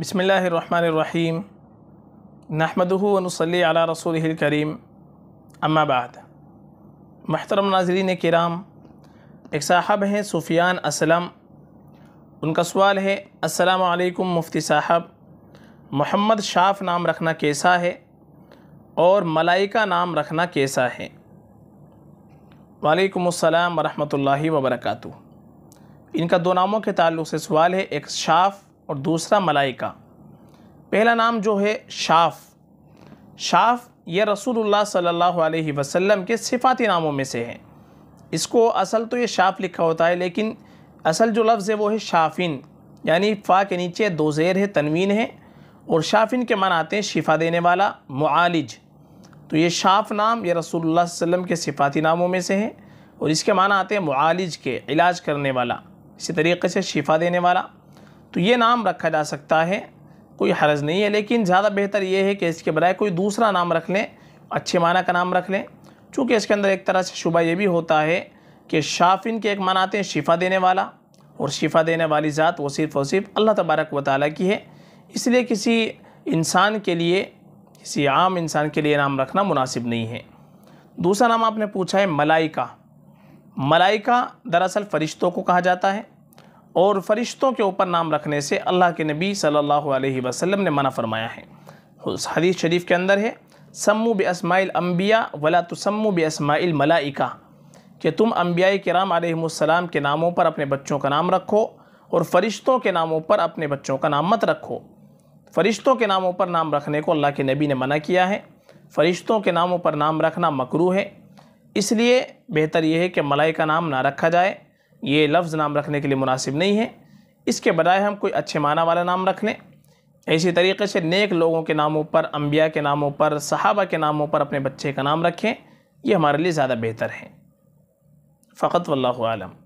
बसमीम नहमदनसली अला रसूल करीम अम्माबाद महतरम नाजरीन कराम एक साहब हैं सुफियान असलम उनका सवाल है असलकम मुफ्ती साहब मोहम्मद शाफ नाम रखना कैसा है और मलाइका नाम रखना कैसा है वालेकुम अस्सलाम वरहमतुल्लाहि वबरकातु इनका दो नामों के ताल्लुक से सवाल है एक शाफ़ और दूसरा मलाइका पहला नाम जो है शाफ़ शाफ़ यह रसूलुल्लाह सल्लल्लाहु अलैहि वसल्लम के सिफाती नामों में से है इसको असल तो ये शाफ़ लिखा होता है लेकिन असल जो लफ्ज़ है वो है शाफिन यानी फ़ा के नीचे दो ज़ेर है तनवीन है और शाफिन के मान आते हैं शिफा देने वाला मुआलिज तो ये शाफ नाम ये रसूलुल्लाह वसल्लम के सिफाती नामों में से है और इसके माना आते हैं मुआलिज के इलाज करने वाला इसी तरीके से शिफा देने वाला तो ये नाम रखा जा सकता है कोई हर्ज नहीं है लेकिन ज़्यादा बेहतर ये है कि इसके बजाय कोई दूसरा नाम रख लें अच्छे माना का नाम रख लें चूँकि इसके अंदर एक तरह से शुबा ये भी होता है कि शाफिन के एक माना आते हैं शिफा देने वाला और शिफा देने वाली ज़ात वो सिर्फ़ और सिर्फ अल्लाह तबारक व ताली की है इसलिए किसी इंसान के लिए किसी आम इंसान के लिए नाम रखना मुनासिब नहीं है दूसरा नाम आपने पूछा है मलाइका मलाइका दरअसल फ़रिश्तों को कहा जाता है और फरिश्तों के ऊपर नाम रखने से अल्लाह के नबी सल्लल्लाहु अलैहि वसल्लम ने मना फरमाया है उस हदीस शरीफ के अंदर है सम्मू बसमाइल अम्बिया वला तसम्मू बसमाइल मलाइका कि तुम अम्बिया कराम आलम के नामों पर अपने बच्चों का नाम रखो और फरिश्तों के नामों पर अपने बच्चों का नाम मत रखो फरिश्तों के नामों पर नाम रखने को अल्लाह के नबी ने मना किया है फ़रिश्तों के नामों पर नाम रखना मकरू है इसलिए बेहतर यह है कि मलाई का नाम ना रखा जाए ये लफ्ज़ नाम रखने के लिए मुनासिब नहीं है इसके बजाय हम कोई अच्छे माना वाला नाम रख लें इसी तरीके से नेक लोगों के नामों पर अम्बिया के नामों पर सहाबा के नामों पर अपने बच्चे का नाम रखें ये हमारे लिए ज़्यादा बेहतर है फ़कत वल्लम